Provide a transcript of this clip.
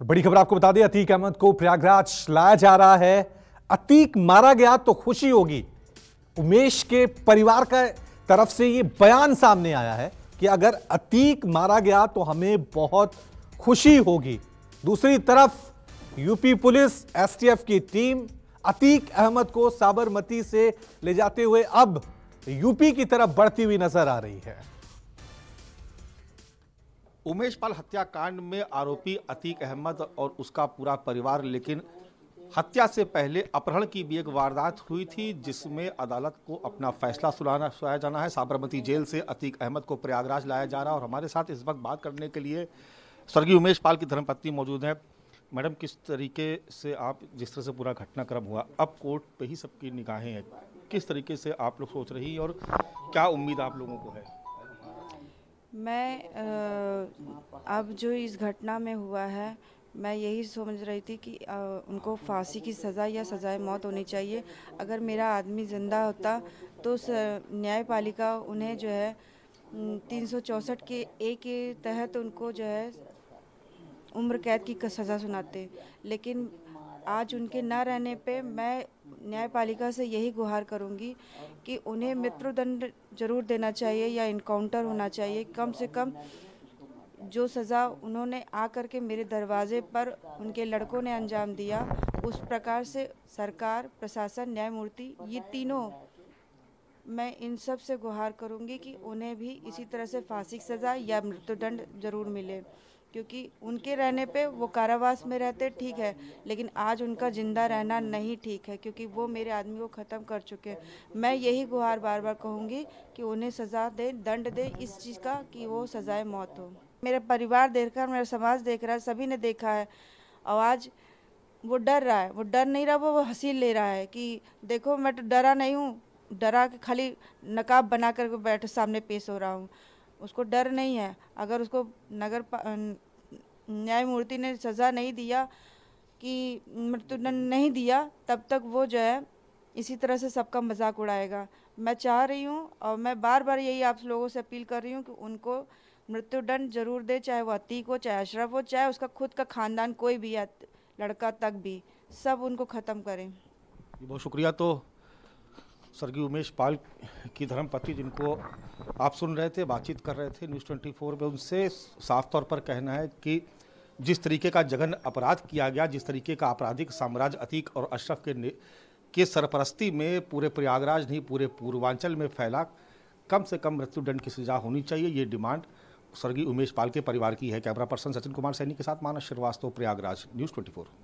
और बड़ी खबर आपको बता दें अतीक अहमद को प्रयागराज लाया जा रहा है अतीक मारा गया तो खुशी होगी उमेश के परिवार का तरफ से ये बयान सामने आया है कि अगर अतीक मारा गया तो हमें बहुत खुशी होगी दूसरी तरफ यूपी पुलिस एसटीएफ की टीम अतीक अहमद को साबरमती से ले जाते हुए अब यूपी की तरफ बढ़ती हुई नजर आ रही है उमेश पाल हत्याकांड में आरोपी अतीक अहमद और उसका पूरा परिवार लेकिन हत्या से पहले अपहरण की भी एक वारदात हुई थी जिसमें अदालत को अपना फैसला सुनाना सुनाया जाना है साबरमती जेल से अतीक अहमद को प्रयागराज लाया जा रहा है और हमारे साथ इस वक्त बात करने के लिए स्वर्गीय उमेश पाल की धर्मपत्नी मौजूद है मैडम किस तरीके से आप जिस तरह से पूरा घटनाक्रम हुआ अब कोर्ट पे ही सबकी निगाहें हैं किस तरीके से आप लोग सोच रही हैं और क्या उम्मीद आप लोगों को है मैं अब जो इस घटना में हुआ है मैं यही समझ रही थी कि आ, उनको फांसी की सज़ा या सज़ाए मौत होनी चाहिए अगर मेरा आदमी ज़िंदा होता तो न्यायपालिका उन्हें जो है तीन के ए के तहत उनको जो है उम्र कैद की सज़ा सुनाते लेकिन आज उनके ना रहने पे मैं न्यायपालिका से यही गुहार करूंगी कि उन्हें मृत्युदंड जरूर देना चाहिए या इनकाउंटर होना चाहिए कम से कम जो सज़ा उन्होंने कर के मेरे दरवाजे पर उनके लड़कों ने अंजाम दिया उस प्रकार से सरकार प्रशासन न्यायमूर्ति ये तीनों मैं इन सब से गुहार करूंगी कि उन्हें भी इसी तरह से फांसी सज़ा या मृत्युदंड जरूर मिले क्योंकि उनके रहने पे वो कारावास में रहते ठीक है लेकिन आज उनका ज़िंदा रहना नहीं ठीक है क्योंकि वो मेरे आदमी को ख़त्म कर चुके हैं मैं यही गुहार बार बार कहूँगी कि उन्हें सज़ा दे दंड दे इस चीज़ का कि वो सज़ाए मौत हो मेरा परिवार देख रहा मेरा समाज देख रहा है सभी ने देखा है और आज वो डर रहा है वो डर नहीं रहा वो हंसी ले रहा है कि देखो मैं तो डरा नहीं हूँ डरा के खाली नकाब बना कर बैठ सामने पेश हो रहा हूँ उसको डर नहीं है अगर उसको नगर न्यायमूर्ति ने सज़ा नहीं दिया कि मृत्युदंड नहीं दिया तब तक वो जो है इसी तरह से सबका मजाक उड़ाएगा मैं चाह रही हूँ और मैं बार बार यही आप लोगों से अपील कर रही हूँ कि उनको मृत्युदंड जरूर दे चाहे वो अतीक हो चाहे अशरफ हो चाहे उसका खुद का खानदान कोई भी या लड़का तक भी सब उनको ख़त्म करें बहुत शुक्रिया तो स्वर्गीय उमेश पाल की धर्मपति जिनको आप सुन रहे थे बातचीत कर रहे थे न्यूज़ 24 में उनसे साफ तौर पर कहना है कि जिस तरीके का जघन अपराध किया गया जिस तरीके का आपराधिक साम्राज्य अतीक और अशरफ के के सरपरस्ती में पूरे प्रयागराज नहीं पूरे पूर्वांचल में फैला कम से कम मृत्युदंड की सजा होनी चाहिए ये डिमांड स्वर्गीय उमेश पाल के परिवार की है कैमरा पर्सन सचिन कुमार सैनी के साथ मानस श्रीवास्तव प्रयागराज न्यूज़ ट्वेंटी